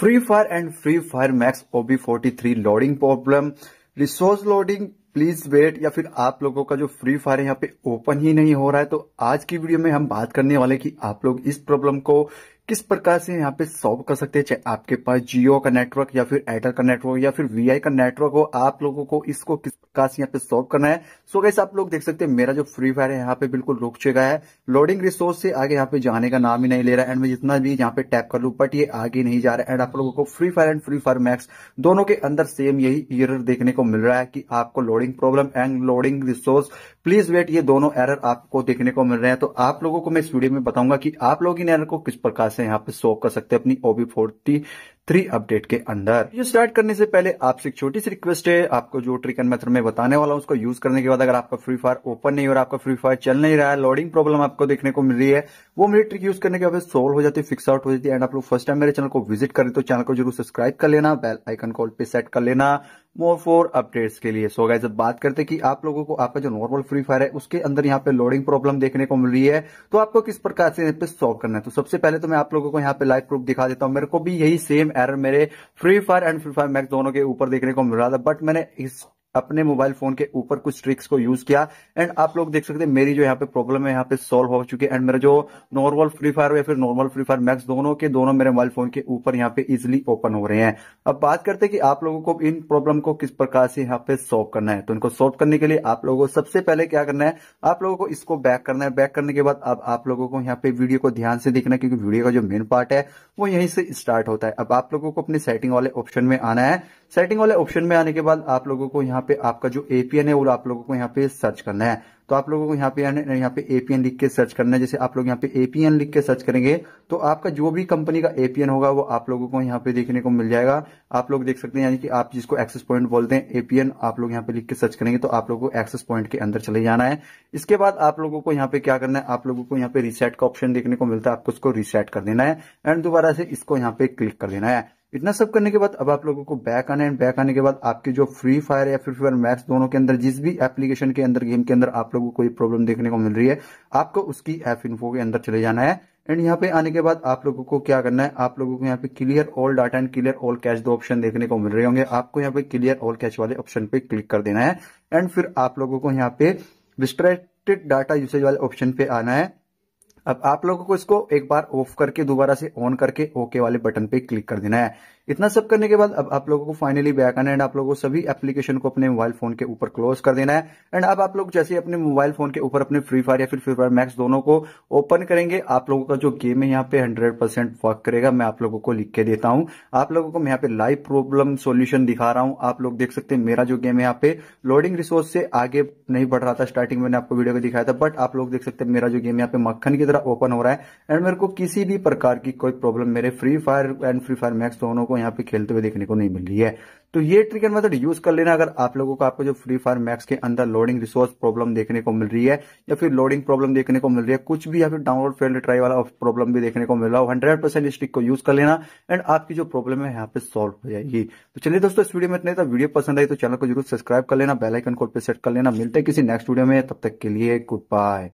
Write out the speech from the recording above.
free Free Fire and Free Fire Max OB43 loading problem resource loading please wait या फिर आप लोगों का जो फ्री फायर यहाँ पे ओपन ही नहीं हो रहा है तो आज की वीडियो में हम बात करने वाले कि आप लोग इस प्रॉब्लम को किस प्रकार से यहाँ पे सॉल्व कर सकते हैं चाहे आपके पास जियो का नेटवर्क या फिर एयरटेल का नेटवर्क या फिर वीआई का नेटवर्क हो आप लोगों को इसको किस प्रकार से यहाँ पे सॉल्व करना है सो गैस आप लोग देख सकते हैं मेरा जो फ्री फायर है यहाँ पे बिल्कुल रुक चुका है लोडिंग रिसोर्स से आगे यहाँ पे जाने का नाम ही नहीं ले रहा है एंड मैं जितना भी यहाँ पे टैप कर लू बट ये आगे नहीं जा रहा है एंड आप लोगों को free fire and free fire max दोनों के अंदर सेम यही एरर देखने को मिल रहा है कि आपको loading problem and loading resource please wait ये दोनों एरर आपको देखने को मिल रहे हैं तो आप लोगों को मैं इस वीडियो में बताऊंगा कि आप लोग इन एरर को किस प्रकार से यहाँ पे शो कर सकते हैं अपनी ओबी फोर्टी थ्री अपडेट के अंदर ये स्टार्ट करने से पहले आपसे एक छोटी सी रिक्वेस्ट है आपको जो ट्रिक एंड मेथड में बताने वाला हूँ उसको यूज करने के बाद अगर आपका फ्री फायर ओपन नहीं और आपका फ्री फायर चल नहीं रहा है लोडिंग प्रॉब्लम आपको देखने को मिल रही है वो मेरी ट्रिक यूज करने के बाद सोल्व हो जाती है फिक्स आउट हो जाती है एंड आप लोग फर्स्ट टाइम मेरे चैनल को विजिट करें तो चैनल को जरूर सब्सक्राइब कर लेना बेल आइकन कॉल पे सेट कर लेना मोर फोर अपडेट्स के लिए सो so अब बात करते हैं कि आप लोगों को आपका जो नॉर्मल फ्री फायर है उसके अंदर यहाँ पे लोडिंग प्रॉब्लम देखने को मिल रही है तो आपको किस प्रकार से यहाँ पे सॉल्व करना है तो सबसे पहले तो मैं आप लोगों को यहाँ पे लाइव प्रूफ दिखा देता हूँ मेरे को भी यही सेम एरर मेरे free fire and free fire max दोनों के ऊपर देखने को मिल रहा था बट मैंने इस अपने मोबाइल फोन के ऊपर कुछ ट्रिक्स को यूज किया एंड आप लोग देख सकते हैं मेरी जो यहाँ पे प्रॉब्लम है यहाँ पे सॉल्व हो चुकी है एंड मेरा जो नॉर्मल फ्री फायर या फिर नॉर्मल फ्री फायर मैक्स दोनों के दोनों मेरे मोबाइल फोन के ऊपर यहाँ पे इजिली ओपन हो रहे हैं अब बात करते हैं कि आप लोगों को इन प्रॉब्लम को किस प्रकार से यहाँ पे सॉल्व करना है तो इनको सॉल्व करने के लिए आप लोगों को सबसे पहले क्या करना है आप लोगों को इसको बैक करना है बैक करने के बाद अब आप लोगों को यहाँ पे वीडियो को ध्यान से देखना क्योंकि वीडियो का जो मेन पार्ट है वो यहीं से स्टार्ट होता है अब आप लोगों को अपने सेटिंग वाले ऑप्शन में आना है सेटिंग वाले ऑप्शन में आने के बाद आप लोगों को यहाँ पे आपका जो एपीएन है वो आप लोगों को यहाँ पे सर्च करना है तो आप लोगों को यहाँ पे यहाँ पे एपीएन लिख के सर्च करना है जैसे आप लोग यहाँ पे एपीएन लिख के सर्च करेंगे तो आपका जो भी कंपनी का एपीएन होगा वो आप लोगों को यहाँ पे देखने को मिल जाएगा आप लोग देख सकते हैं यानी कि आप जिसको एक्सेस पॉइंट बोलते हैं एपीएन आप लोग यहाँ पे लिख के सर्च करेंगे तो आप लोगों को एक्सेस पॉइंट के अंदर चले जाना है इसके बाद आप लोगों को यहाँ पे क्या करना है आप लोगों को यहाँ पे रिसेट का ऑप्शन देखने को मिलता है आपको उसको रिसेट कर देना है एंड दोबारा से इसको यहाँ पे क्लिक कर देना है इतना सब करने के बाद अब आप लोगों को बैक आना है एंड बैक आने के बाद आपके जो फ्री फायर या फिर फायर मैक्स दोनों के अंदर जिस भी एप्लीकेशन के अंदर गेम के अंदर आप लोगों को प्रॉब्लम देखने को मिल रही है आपको उसकी ऐप इन्फो के अंदर चले जाना है एंड यहाँ पे आने के बाद आप लोगों को क्या करना है आप लोगों को यहाँ पे clear all data and clear all cache दो ऑप्शन देखने को मिल रहे होंगे आपको यहाँ पे क्लियर ऑल कैश वाले ऑप्शन पे क्लिक कर देना है एंड फिर आप लोगों को यहाँ पे रिस्ट्रैक्टेड डाटा यूसेज वाले ऑप्शन पे आना है अब आप लोगों को इसको एक बार ऑफ करके दोबारा से ऑन करके ओके वाले बटन पे क्लिक कर देना है इतना सब करने के बाद अब आप लोगों को फाइनली बैक आना एंड आप लोगों को सभी एप्लीकेशन को अपने मोबाइल फोन के ऊपर क्लोज कर देना है एंड अब आप लोग जैसे अपने मोबाइल फोन के ऊपर अपने फ्री फायर या फिर फ्री फायर मैक्स दोनों को ओपन करेंगे आप लोगों का जो गेम है यहाँ पे हंड्रेड वर्क करेगा मैं आप लोगों को लिख के देता हूँ आप लोगों को मैं यहाँ पे लाइव प्रॉब्लम सोल्यूशन दिखा रहा हूँ आप लोग देख सकते हैं मेरा जो गेम है यहाँ पे लोडिंग रिसोर्स से आगे नहीं बढ़ रहा था स्टार्टिंग में आपको वीडियो को दिखाया था बट आप लोग देख सकते हैं मेरा जो गेम यहाँ पे मक्खन की तरह ओपन हो रहा है एंड मेरे को किसी भी प्रकार की कोई प्रॉब्लम मेरे free fire and free fire max दोनों को यहाँ पे खेलते हुए देखने को नहीं मिल रही है तो ये ट्रिक एंड मेथड यूज कर लेना अगर आप लोगों को आपको जो फ्री फायर मैक्स के अंदर लोडिंग रिसोर्स प्रॉब्लम देखने को मिल रही है या फिर लोडिंग प्रॉब्लम देखने को मिल रही है कुछ भी या फिर डाउनलोड फेल ट्राई वाला प्रॉब्लम भी देखने को मिल रहा हो हंड्रेड परसेंट इस ट्रिक को यूज कर लेना एंड आपकी जो प्रॉब्लम है यहाँ पे सॉल्व हो जाएगी तो चलिए दोस्तों इस वीडियो में इतना वीडियो पसंद आई तो चैनल को जरूर सब्सक्राइब कर लेना बेलाइकन को पे सेट कर लेना मिलते हैं किसी नेक्स्ट वीडियो में तब तक के लिए गुड बाय